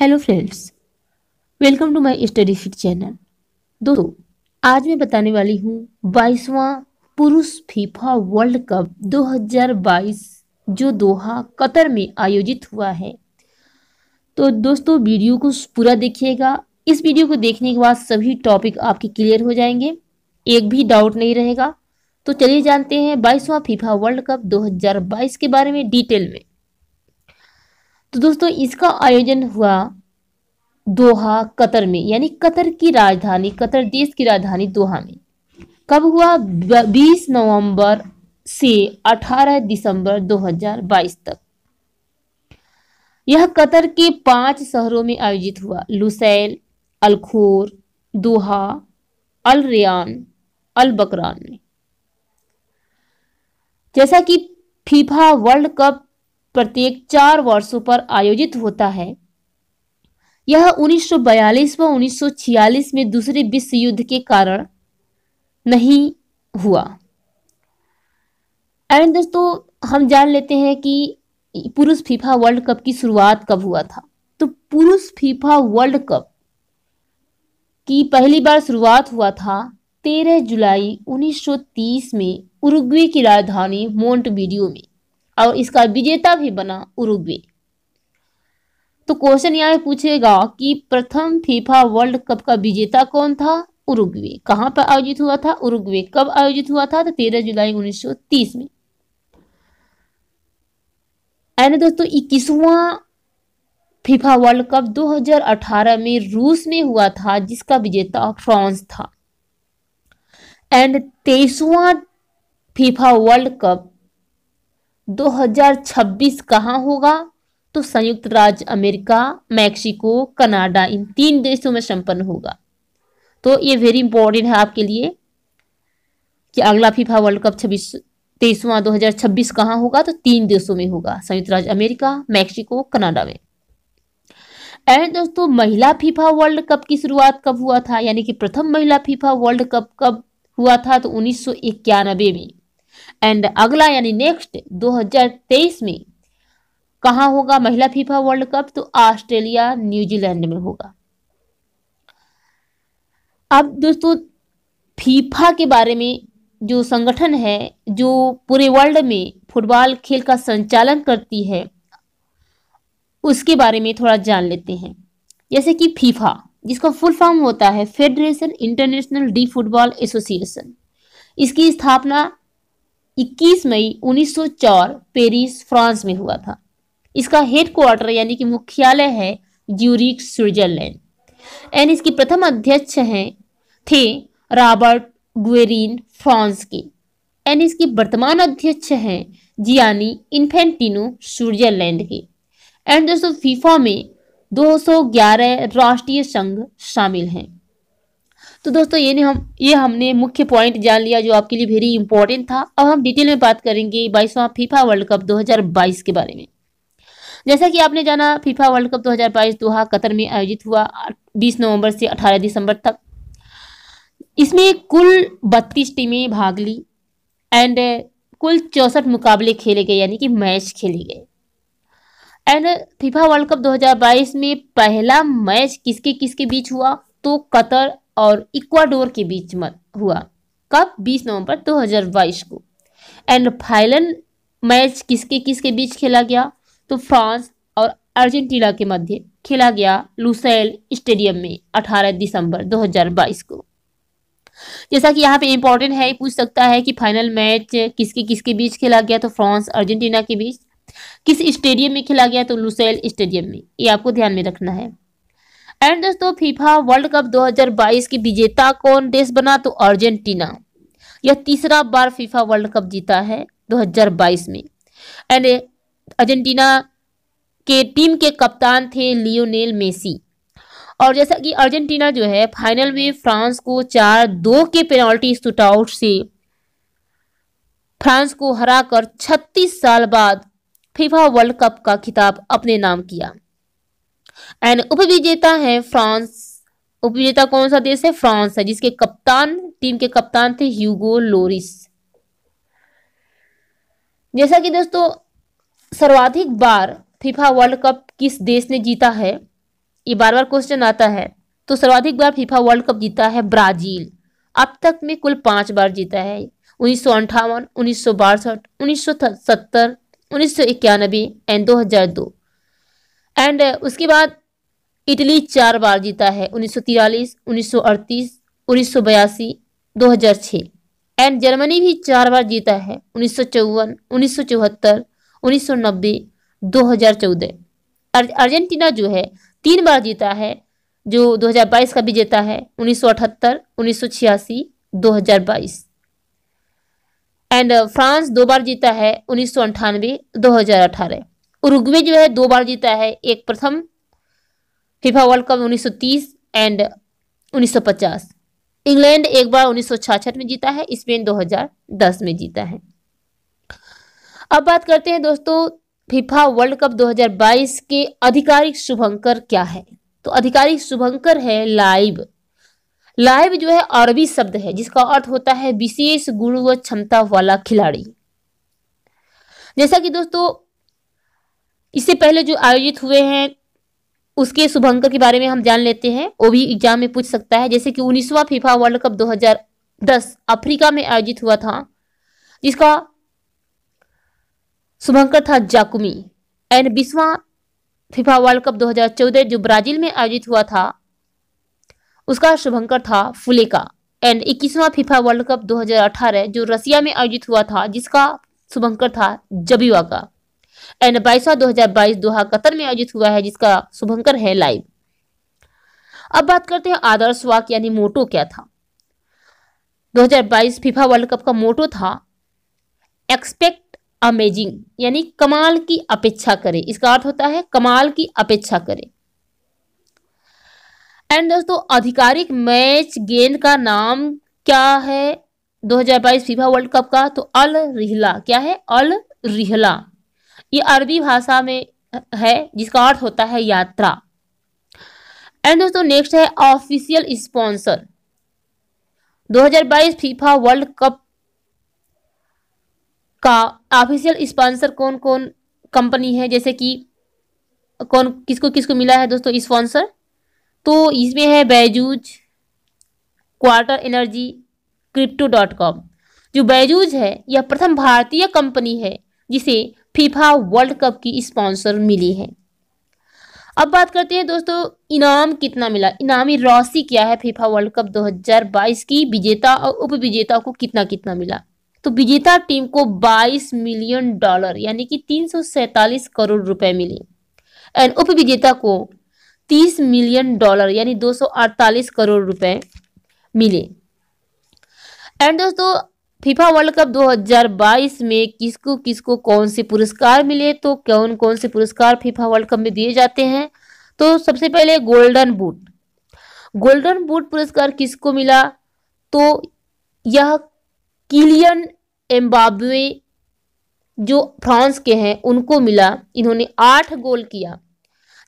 hello friends welcome to my Study Fit channel दोस्तों आज मैं बताने वाली हूँ बाईसवां पुरुष फीफा वर्ल्ड कप 2022 जो दोहा कतर में आयोजित हुआ है तो दोस्तों वीडियो को पूरा देखिएगा इस वीडियो को देखने के बाद सभी टॉपिक आपके क्लियर हो जाएंगे एक भी डाउट नहीं रहेगा तो चलिए जानते हैं बाईसवां फीफा वर्ल्ड कप 2022 के बारे में डिटेल में तो दोस्तों इसका आयोजन हुआ दोहा कतर में यानी कतर की राजधानी कतर देश की राजधानी दोहा में कब हुआ 20 नवंबर से 18 दिसंबर 2022 तक यह कतर के पांच शहरों में आयोजित हुआ लुसैल अलखोर दोहा अल रियान अल बकरान में जैसा कि फीफा वर्ल्ड कप प्रत्येक चार वर्षों पर आयोजित होता है यह 1942 व 1946 में दूसरे विश्व युद्ध के कारण नहीं हुआ एंड दोस्तों हम जान लेते हैं कि पुरुष फीफा वर्ल्ड कप की शुरुआत कब हुआ था तो पुरुष फीफा वर्ल्ड कप की पहली बार शुरुआत हुआ था 13 जुलाई 1930 में उरुग्वे की राजधानी मोन्ट में और इसका विजेता भी बना उरुग्वे तो क्वेश्चन यहाँ पूछेगा कि प्रथम फीफा वर्ल्ड कप का विजेता कौन था उरुग्वे कहाँ पर आयोजित हुआ था उरुग्वे कब आयोजित हुआ था तो तेरह जुलाई 1930 में एंड दोस्तों इक्कीसवा फीफा वर्ल्ड कप 2018 में रूस में हुआ था जिसका विजेता फ्रांस था एंड तेईसवा फीफा वर्ल्ड कप 2026 कहाँ होगा तो संयुक्त राज्य अमेरिका मैक्सिको कनाडा इन तीन देशों में संपन्न होगा तो ये वेरी इंपॉर्टेंट है आपके लिए कि अगला फीफा वर्ल्ड कप छब्बीस तेईसवा दो हजार छब्बीस कहाँ होगा तो तीन देशों में होगा संयुक्त राज्य अमेरिका मैक्सिको कनाडा में एंड दोस्तों महिला फीफा वर्ल्ड कप की शुरुआत कब हुआ था यानी कि प्रथम महिला फीफा वर्ल्ड कप कब हुआ था तो उन्नीस में एंड अगला यानी नेक्स्ट 2023 में कहा होगा महिला फीफा वर्ल्ड कप तो ऑस्ट्रेलिया न्यूजीलैंड में होगा अब दोस्तों फीफा के बारे में जो संगठन है जो पूरे वर्ल्ड में फुटबॉल खेल का संचालन करती है उसके बारे में थोड़ा जान लेते हैं जैसे कि फीफा जिसका फुल फॉर्म होता है Federation Internationale de Football Association इसकी स्थापना 21 मई 1904 पेरिस फ्रांस में हुआ था इसका हेडक्वार्टर यानी कि मुख्यालय है ज्यूरिक स्विट्जरलैंड एंड इसकी प्रथम अध्यक्ष हैं थे रॉबर्ट गुएरिन फ्रांस के एंड इसके वर्तमान अध्यक्ष हैं जियानी इन्फेंटिनो स्विट्जरलैंड के एंड दोस्तों फीफा में 211 राष्ट्रीय संघ शामिल हैं तो दोस्तों ये ने हम ये हमने मुख्य पॉइंट जान लिया जो आपके लिए वेरी इंपॉर्टेंट था अब हम डिटेल में बात करेंगे बाईसवां फीफा वर्ल्ड कप 2022 के बारे में जैसा कि आपने जाना FIFA world Cup 2022 Doha Qatar में आयोजित हुआ 20 नवंबर से 18 दिसंबर तक इसमें कुल बत्तीस टीमें भाग ली एंड कुल चौसठ मुकाबले खेले गए यानी कि मैच खेले गए एंड फीफा वर्ल्ड कप 2022 में पहला मैच किसके किसके बीच हुआ तो कतर और इक्वाडोर के बीच हुआ कब 20 नवंबर 2022 को एंड फाइनल मैच किसके किसके बीच खेला गया तो फ्रांस और अर्जेंटीना के मध्य खेला गया लुसेल स्टेडियम में 18 दिसंबर 2022 को जैसा कि यहाँ पे इम्पोर्टेंट है पूछ सकता है कि फाइनल मैच किसके किसके बीच खेला गया तो फ्रांस अर्जेंटीना के बीच किस स्टेडियम में खेला गया तो लुसैल स्टेडियम में ये आपको ध्यान में रखना है एंड दोस्तों फीफा वर्ल्ड कप 2022 की विजेता कौन देश बना तो अर्जेंटीना यह तीसरा बार फीफा वर्ल्ड कप जीता है 2022 में एंड अर्जेंटीना के टीम के कप्तान थे लियोनेल मेसी और जैसा कि अर्जेंटीना जो है फाइनल में फ्रांस को चार दो के पेनल्टी शूटआउट से फ्रांस को हराकर 36 साल बाद फीफा वर्ल्ड कप का खिताब अपने नाम किया एंड उपविजेता है फ्रांस उपविजेता कौन सा देश है फ्रांस है जिसके कप्तान टीम के कप्तान थे ह्यूगो लोरिस जैसा कि दोस्तों सर्वाधिक बार फीफा वर्ल्ड कप किस देश ने जीता है ये बार बार क्वेश्चन आता है तो सर्वाधिक बार फीफा वर्ल्ड कप जीता है ब्राजील अब तक में कुल पांच बार जीता है उन्नीस सौ अंठावन उन्नीस सौ बासठ उन्नीस सौ सत्तर उन्नीस सौ इक्यानबे एंड दो हजार दो एंड उसके बाद इटली चार बार जीता है उन्नीस सौ तिरालीस उन्नीस सौ अड़तीस उन्नीस सौ बयासी दो हजार एंड जर्मनी भी चार बार जीता है उन्नीस सौ चौवन उन्नीस सौ चौहत्तर उन्नीस सौ नब्बे दो हजार चौदह अर्जेंटीना जो है तीन बार जीता है जो 2022 का भी जीता है उन्नीस सौ एंड फ्रांस दो बार जीता है उन्नीस सौ अंठानवे दो हजार अठारह उरुग्वे जो है दो बार जीता है एक प्रथम FIFA world Cup 1930 and 1950 England एक बार 1966 में जीता है स्पेन 2010 में जीता है अब बात करते हैं दोस्तों फीफा वर्ल्ड कप 2022 के आधिकारिक शुभंकर क्या है तो आधिकारिक शुभंकर है लाइव लाइव जो है अरबी शब्द है जिसका अर्थ होता है विशेष गुण व क्षमता वाला खिलाड़ी जैसा कि दोस्तों इससे पहले जो आयोजित हुए हैं उसके शुभंकर के बारे में हम जान लेते हैं वो भी एग्जाम में पूछ सकता है जैसे कि उन्नीसवा फीफा वर्ल्ड कप 2010 अफ्रीका में आयोजित हुआ था जिसका शुभंकर था जाकुमी एंड बीसवा फीफा वर्ल्ड कप 2014 जो ब्राजील में आयोजित हुआ था उसका शुभंकर था फुलेका एंड इक्कीसवा फीफा वर्ल्ड कप दो जो रसिया में आयोजित हुआ था जिसका शुभंकर था जबीवा का एंड बाईसवा 2022 दोहा कतर में आयोजित हुआ है जिसका शुभंकर है लाइव अब बात करते हैं आदर्श वाक यानी मोटो क्या था 2022 फीफा वर्ल्ड कप का मोटो था एक्सपेक्ट अमेजिंग यानी कमाल की अपेक्षा करें इसका अर्थ होता है कमाल की अपेक्षा करें एंड दोस्तों आधिकारिक मैच गेंद का नाम क्या है 2022 फीफा वर्ल्ड कप का तो अल रिहला क्या है अल रिहला ये अरबी भाषा में है जिसका अर्थ होता है यात्रा एंड दोस्तों नेक्स्ट है official sponsor 2022 FIFA world Cup का ऑफिशियल स्पॉन्सर कौन कौन कंपनी है जैसे कि कौन किसको किसको मिला है दोस्तों स्पॉन्सर तो इसमें है Byju's Qatar Energy crypto dot com जो बैजूज है यह प्रथम भारतीय कंपनी है जिसे फीफा वर्ल्ड कप की स्पॉन्सर मिली है अब बात करते हैं दोस्तों इनाम कितना मिला इनामी राशि क्या है फीफा वर्ल्ड कप 2022 की विजेता और उप विजेता को कितना कितना मिला तो विजेता टीम को 22 मिलियन डॉलर यानी कि तीन करोड़ रुपए मिले एंड उप विजेता को 30 मिलियन डॉलर यानी 248 करोड़ रुपए मिले एंड दोस्तों फीफा वर्ल्ड कप 2022 में किसको किसको कौन से पुरस्कार मिले तो कौन कौन से पुरस्कार फीफा वर्ल्ड कप में दिए जाते हैं तो सबसे पहले गोल्डन बूट गोल्डन बूट पुरस्कार किसको मिला तो यह किलियन एम्बाबे जो फ्रांस के हैं उनको मिला इन्होंने आठ गोल किया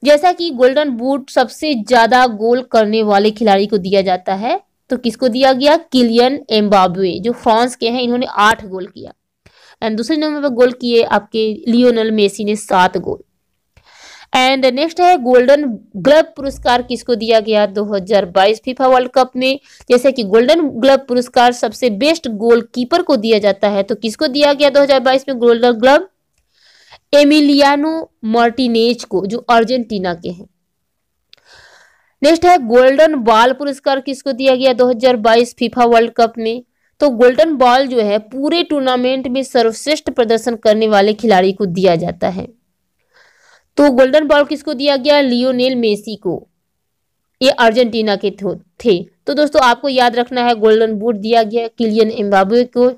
जैसा कि गोल्डन बूट सबसे ज़्यादा गोल करने वाले खिलाड़ी को दिया जाता है तो किसको दिया गया किलियन एम्बाबे जो फ्रांस के हैं इन्होंने आठ गोल किया एंड दूसरे नंबर पर गोल किए आपके लियोनल मेसी ने सात गोल एंड नेक्स्ट है गोल्डन ग्लब पुरस्कार किसको दिया गया 2022 फीफा वर्ल्ड कप में जैसे कि गोल्डन ग्लब पुरस्कार सबसे बेस्ट गोलकीपर को दिया जाता है तो किसको दिया गया 2022 में गोल्डन ग्लब एमिलियानो मार्टिनेज को जो अर्जेंटीना के हैं नेक्स्ट है गोल्डन बॉल पुरस्कार किसको दिया गया 2022 फीफा वर्ल्ड कप में तो गोल्डन बॉल जो है पूरे टूर्नामेंट में सर्वश्रेष्ठ प्रदर्शन करने वाले खिलाड़ी को दिया जाता है तो गोल्डन बॉल किसको दिया गया लियोनेल मेसी को ये अर्जेंटीना के थे तो दोस्तों आपको याद रखना है गोल्डन बूट दिया गया किलियन एम्बाबे को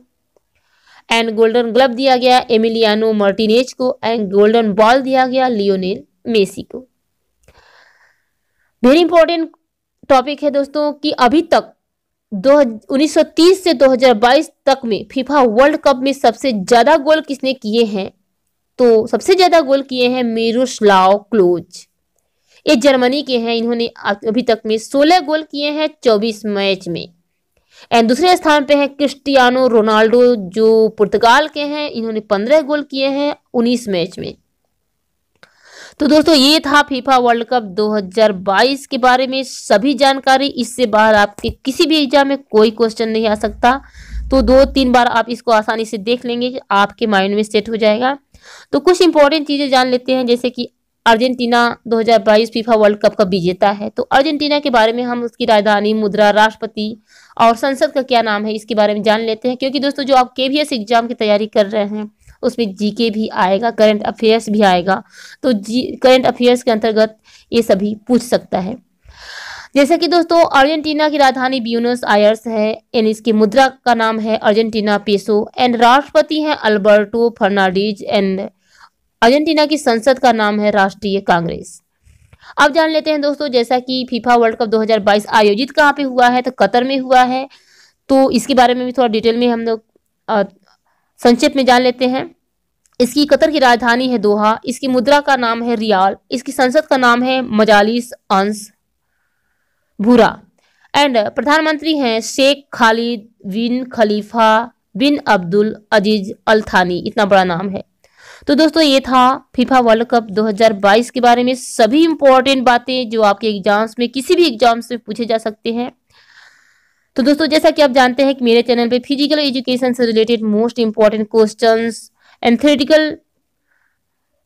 एंड गोल्डन ग्लब दिया गया एमिलियानो मार्टिनेज को एंड गोल्डन बॉल दिया गया लियोनेल मेसी को वेरी इंपॉर्टेंट टॉपिक है दोस्तों कि अभी तक दो तीस से 2022 तक में फीफा वर्ल्ड कप में सबसे ज्यादा गोल किसने किए हैं तो सबसे ज्यादा गोल किए हैं मेरुस्लाव क्लोज ये जर्मनी के हैं इन्होंने अभी तक में 16 गोल किए हैं 24 मैच में एंड दूसरे स्थान पे है क्रिस्टियानो रोनाल्डो जो पुर्तगाल के हैं इन्होंने 15 गोल किए हैं 19 मैच में तो दोस्तों ये था फीफा वर्ल्ड कप 2022 के बारे में सभी जानकारी इससे बाहर आपके किसी भी एग्जाम में कोई क्वेश्चन नहीं आ सकता तो दो तीन बार आप इसको आसानी से देख लेंगे आपके माइंड में सेट हो जाएगा तो कुछ इंपॉर्टेंट चीज़ें जान लेते हैं जैसे कि अर्जेंटीना 2022 फीफा वर्ल्ड कप का विजेता है तो अर्जेंटीना के बारे में हम उसकी राजधानी मुद्रा राष्ट्रपति और संसद का क्या नाम है इसके बारे में जान लेते हैं क्योंकि दोस्तों जो आप के एग्ज़ाम की तैयारी कर रहे हैं उसमें जीके भी आएगा करंट अफेयर्स भी आएगा तो जी करंट अफेयर्स के अंतर्गत ये सभी पूछ सकता है जैसा कि दोस्तों अर्जेंटीना की राजधानी ब्यूनस आयर्स है एंड इसकी मुद्रा का नाम है अर्जेंटीना पेसो एंड राष्ट्रपति हैं अल्बर्टो फर्नाडीज एंड अर्जेंटीना की संसद का नाम है राष्ट्रीय कांग्रेस अब जान लेते हैं दोस्तों जैसा कि फीफा वर्ल्ड कप 2022 आयोजित कहाँ पे हुआ है तो कतर में हुआ है तो इसके बारे में भी थोड़ा डिटेल में हम लोग संक्षेप में जान लेते हैं इसकी कतर की राजधानी है दोहा इसकी मुद्रा का नाम है रियाल इसकी संसद का नाम है मजालिस अंश भूरा एंड प्रधानमंत्री हैं शेख खालिद बिन खलीफा बिन अब्दुल अजीज अल थानी इतना बड़ा नाम है तो दोस्तों ये था फीफा वर्ल्ड कप 2022 के बारे में सभी इंपॉर्टेंट बातें जो आपके एग्जाम्स में किसी भी एग्जाम से पूछे जा सकते हैं तो दोस्तों जैसा कि आप जानते हैं कि मेरे चैनल पे फिजिकल एजुकेशन से related most important question and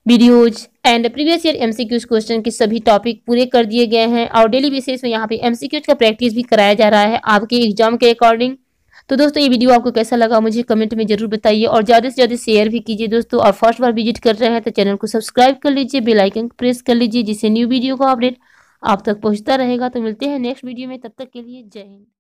videos and previous year MCQs question के सभी टॉपिक पूरे कर दिए गए हैं और डेली बेसिस में यहाँ पे एमसीक्यूज का प्रैक्टिस भी कराया जा रहा है आपके एग्जाम के अकॉर्डिंग तो दोस्तों ये वीडियो आपको कैसा लगा मुझे कमेंट में जरूर बताइए और ज़्यादा से ज़्यादा शेयर भी कीजिए दोस्तों और फर्स्ट बार विजिट कर रहे हैं तो चैनल को सब्सक्राइब कर लीजिए बेलाइकन प्रेस कर लीजिए जिससे न्यू वीडियो का अपडेट आप तक पहुंचता रहेगा तो मिलते हैं नेक्स्ट वीडियो में तब तक के लिए जय हिंद